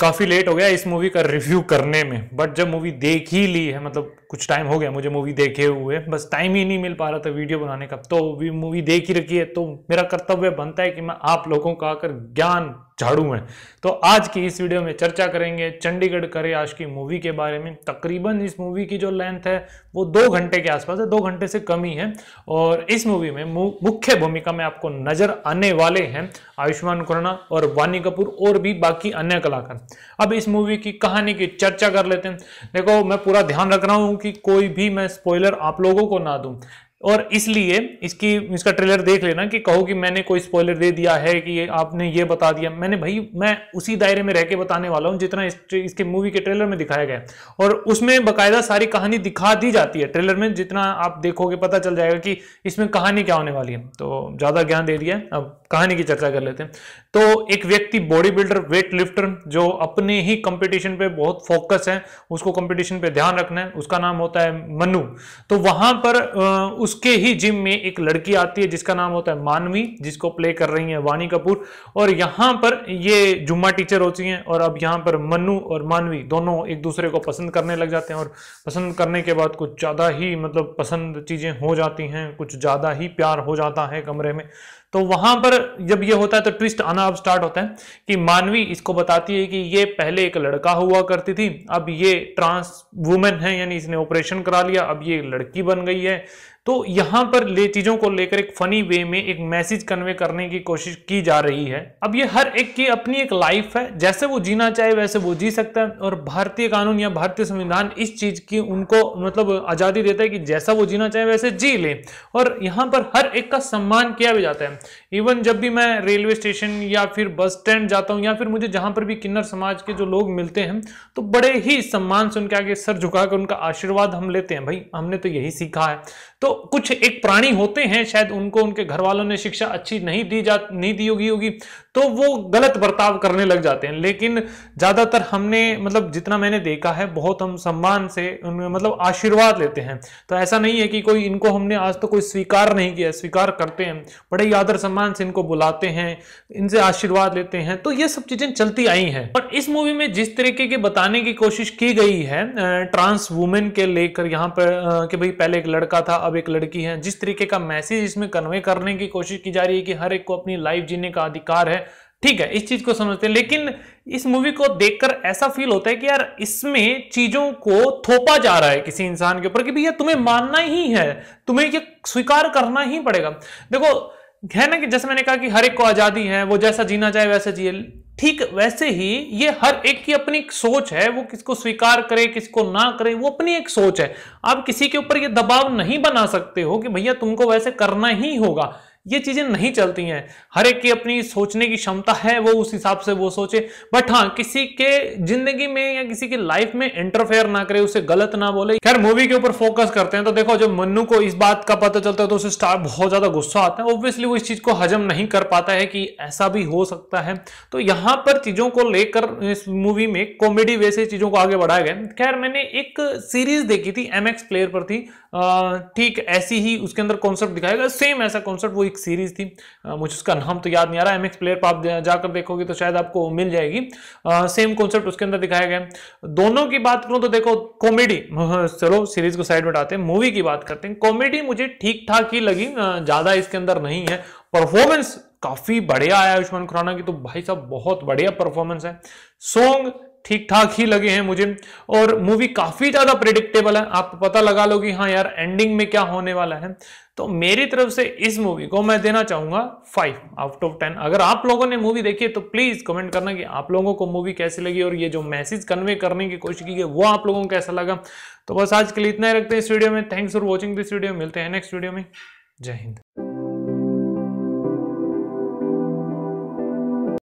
काफ़ी लेट हो गया इस मूवी का रिव्यू करने में बट जब मूवी देख ही ली है मतलब कुछ टाइम हो गया मुझे मूवी देखे हुए बस टाइम ही नहीं मिल पा रहा था वीडियो बनाने का तो मूवी देख ही रखी है तो मेरा कर्तव्य बनता है कि मैं आप लोगों का आकर ज्ञान झाड़ू हैं तो आज की इस वीडियो में चर्चा करेंगे चंडीगढ़ करे आज की मूवी के बारे में तकरीबन इस मूवी की जो लेंथ है वो दो घंटे के आसपास है दो घंटे से कम ही है और इस मूवी में मुख्य भूमिका में आपको नजर आने वाले हैं आयुष्मान खुराना और वानी कपूर और भी बाकी अन्य कलाकार अब इस मूवी की कहानी की चर्चा कर लेते हैं देखो मैं पूरा ध्यान रख रहा हूँ कि कोई भी मैं स्पॉयलर आप लोगों को ना दूँ और इसलिए इसकी इसका ट्रेलर देख लेना कि कहो कि मैंने कोई स्पॉइलर दे दिया है कि आपने ये बता दिया मैंने भाई मैं उसी दायरे में रह के बताने वाला हूँ जितना इस, इसके मूवी के ट्रेलर में दिखाया गया और उसमें बाकायदा सारी कहानी दिखा दी जाती है ट्रेलर में जितना आप देखोगे पता चल जाएगा कि इसमें कहानी क्या होने वाली है तो ज़्यादा ज्ञान दे दिया अब कहानी की चर्चा कर लेते हैं तो एक व्यक्ति बॉडी बिल्डर वेट लिफ्टर जो अपने ही कंपटीशन पे बहुत फोकस है उसको कंपटीशन पे ध्यान रखना है उसका नाम होता है मनु तो वहां पर उस उसके ही जिम में एक लड़की आती है जिसका नाम होता है मानवी जिसको प्ले कर रही है वानी कपूर और यहां पर ये जुम्मा टीचर होती हैं और अब यहां पर मनु और मानवी दोनों एक दूसरे को पसंद करने लग जाते हैं और पसंद करने के बाद कुछ ज़्यादा ही मतलब पसंद चीज़ें हो जाती हैं कुछ ज़्यादा ही प्यार हो जाता है कमरे में तो वहां पर जब ये होता है तो ट्विस्ट आना अब स्टार्ट होता है कि मानवी इसको बताती है कि ये पहले एक लड़का हुआ करती थी अब ये ट्रांस वुमेन है यानी इसने ऑपरेशन करा लिया अब ये लड़की बन गई है तो यहां पर ले चीजों को लेकर एक फनी वे में एक मैसेज कन्वे करने की कोशिश की जा रही है अब ये हर एक की अपनी एक लाइफ है जैसे वो जीना चाहे वैसे वो जी सकता है और भारतीय कानून या भारतीय संविधान इस चीज की उनको मतलब आजादी देता है कि जैसा वो जीना चाहे वैसे जी ले और यहाँ पर हर एक का सम्मान किया भी जाता है इवन जब भी मैं रेलवे स्टेशन या फिर बस स्टैंड जाता हूँ या फिर मुझे जहां पर भी किन्नर समाज के जो लोग मिलते हैं तो बड़े ही सम्मान से उनके आगे सर झुका कर उनका आशीर्वाद हम लेते हैं भाई हमने तो यही सीखा है तो कुछ एक प्राणी होते हैं शायद उनको उनके घर वालों ने शिक्षा अच्छी नहीं दी जा नहीं दी होगी होगी तो वो गलत बर्ताव करने लग जाते हैं लेकिन ज़्यादातर हमने मतलब जितना मैंने देखा है बहुत हम सम्मान से उनमें मतलब आशीर्वाद लेते हैं तो ऐसा नहीं है कि कोई इनको हमने आज तो कोई स्वीकार नहीं किया स्वीकार करते हैं बड़े ही आदर सम्मान से इनको बुलाते हैं इनसे आशीर्वाद लेते हैं तो ये सब चीज़ें चलती आई हैं और इस मूवी में जिस तरीके के बताने की कोशिश की गई है ट्रांस वुमेन के लेकर यहाँ पर कि भाई पहले एक लड़का था अब एक लड़की है जिस तरीके का मैसेज इसमें कन्वे करने की कोशिश की जा रही है कि हर एक को अपनी लाइफ जीने का अधिकार है ठीक है इस चीज को समझते हैं लेकिन इस मूवी को देखकर ऐसा फील होता है कि यार इसमें चीजों को थोपा जा रहा है किसी इंसान के ऊपर कि भैया तुम्हें मानना ही है तुम्हें ये स्वीकार करना ही पड़ेगा देखो है ना कि जैसे मैंने कहा कि हर एक को आजादी है वो जैसा जीना चाहे वैसा जिए ठीक वैसे ही ये हर एक की अपनी एक सोच है वो किसको स्वीकार करे किसको ना करे वो अपनी एक सोच है आप किसी के ऊपर ये दबाव नहीं बना सकते हो कि भैया तुमको वैसे करना ही होगा ये चीजें नहीं चलती हैं हर एक की अपनी सोचने की क्षमता है वो उस हिसाब से वो सोचे बट हाँ किसी के जिंदगी में या किसी की लाइफ में इंटरफेयर ना करे उसे गलत ना बोले खैर मूवी के ऊपर फोकस करते हैं तो देखो जब मन्नू को इस बात का पता चलता है तो उसे स्टार बहुत ज्यादा गुस्सा आता है ऑब्वियसली वो इस चीज को हजम नहीं कर पाता है कि ऐसा भी हो सकता है तो यहां पर चीजों को लेकर इस मूवी में कॉमेडी वैसे चीजों को आगे बढ़ाया गया खैर मैंने एक सीरीज देखी थी एम प्लेयर पर थी ठीक ऐसी ही उसके अंदर कॉन्सेप्ट दिखाया गया सेम ऐसा कॉन्सेप्ट वो सीरीज थी मुझे उसका नाम तो याद नहीं आ रहा एम एक्स प्लेयर पर आप जाकर देखोगे तो शायद आपको मिल जाएगी सेम कॉन्सेप्ट उसके अंदर दिखाया गया दोनों की बात करूं तो देखो कॉमेडी चलो सीरीज को साइड में डालते हैं मूवी की बात करते हैं कॉमेडी मुझे ठीक ठाक ही लगी ज़्यादा इसके अंदर नहीं है परफॉर्मेंस काफ़ी बढ़िया आया आयुष्मान खुराना की तो भाई साहब बहुत बढ़िया परफॉर्मेंस है सॉन्ग ठीक ठाक ही लगे हैं मुझे और मूवी काफ़ी ज़्यादा प्रिडिक्टेबल है आप पता लगा लो कि हाँ यार एंडिंग में क्या होने वाला है तो मेरी तरफ से इस मूवी को मैं देना चाहूंगा फाइव आउट ऑफ टेन अगर आप लोगों ने मूवी देखी है तो प्लीज़ कमेंट करना कि आप लोगों को मूवी कैसी लगी और ये जो मैसेज कन्वे करने की कोशिश की गई वो आप लोगों को कैसा लगा तो बस आज के लिए इतना ही रखते हैं इस वीडियो में thanks for watching this video मिलते हैं नेक्स्ट वीडियो में जय हिंद